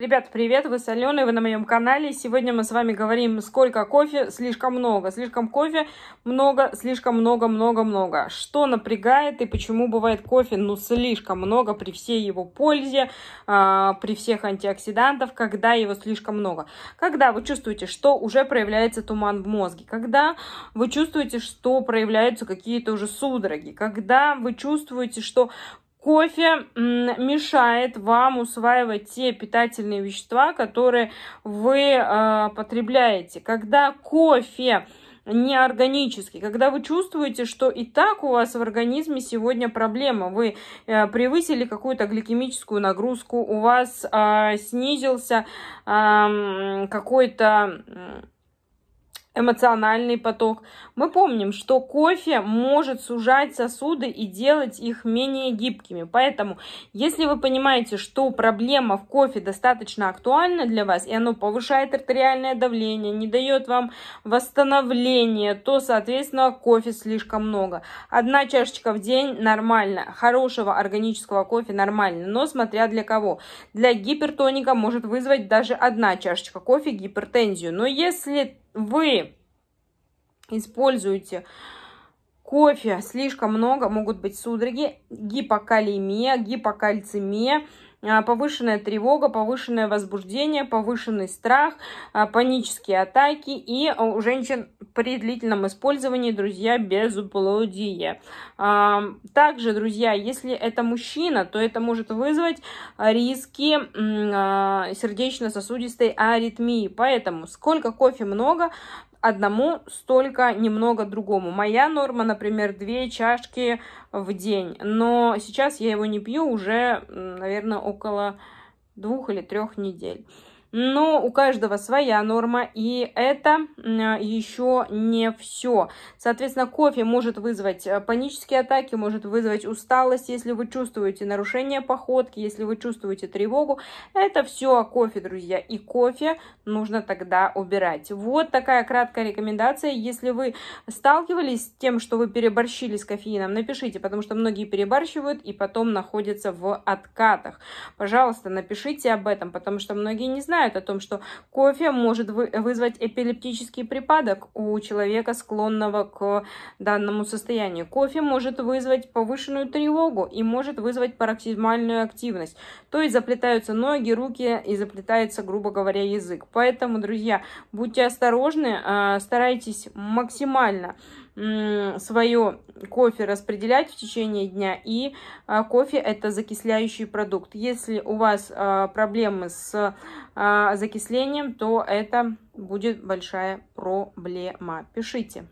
Ребят, привет! Вы с Аленой, вы на моем канале. Сегодня мы с вами говорим, сколько кофе, слишком много. Слишком кофе, много, слишком много-много-много. Что напрягает и почему бывает кофе, ну, слишком много при всей его пользе, а, при всех антиоксидантов, когда его слишком много. Когда вы чувствуете, что уже проявляется туман в мозге, когда вы чувствуете, что проявляются какие-то уже судороги, когда вы чувствуете, что Кофе мешает вам усваивать те питательные вещества, которые вы э, потребляете. Когда кофе неорганический, когда вы чувствуете, что и так у вас в организме сегодня проблема, вы э, превысили какую-то гликемическую нагрузку, у вас э, снизился э, какой-то эмоциональный поток. Мы помним, что кофе может сужать сосуды и делать их менее гибкими. Поэтому, если вы понимаете, что проблема в кофе достаточно актуальна для вас, и оно повышает артериальное давление, не дает вам восстановления, то, соответственно, кофе слишком много. Одна чашечка в день нормально, хорошего органического кофе нормально, но смотря для кого. Для гипертоника может вызвать даже одна чашечка кофе гипертензию. Но если вы используете кофе слишком много, могут быть судороги, гипокалемия, гипокальцемия, а, повышенная тревога, повышенное возбуждение, повышенный страх, а, панические атаки и у женщин при длительном использовании, друзья, безуплодие. А, также, друзья, если это мужчина, то это может вызвать риски сердечно-сосудистой аритмии. Поэтому сколько кофе много, одному столько, немного другому. Моя норма, например, две чашки в день, но сейчас я его не пью уже, наверное, около двух или трех недель но у каждого своя норма, и это еще не все. Соответственно, кофе может вызвать э, панические атаки, может вызвать усталость, если вы чувствуете нарушение походки, если вы чувствуете тревогу. Это все о кофе, друзья, и кофе нужно тогда убирать. Вот такая краткая рекомендация. Если вы сталкивались с тем, что вы переборщили с кофеином, напишите, потому что многие перебарщивают и потом находятся в откатах. Пожалуйста, напишите об этом, потому что многие не знают, знают о том, что кофе может вызвать эпилептический припадок у человека, склонного к данному состоянию. Кофе может вызвать повышенную тревогу и может вызвать пароксизмальную активность. То есть заплетаются ноги, руки и заплетается, грубо говоря, язык. Поэтому, друзья, будьте осторожны, а, старайтесь максимально свое кофе распределять в течение дня. И а, кофе это закисляющий продукт. Если у вас а, проблемы с а, закислением, то это будет большая проблема. Пишите.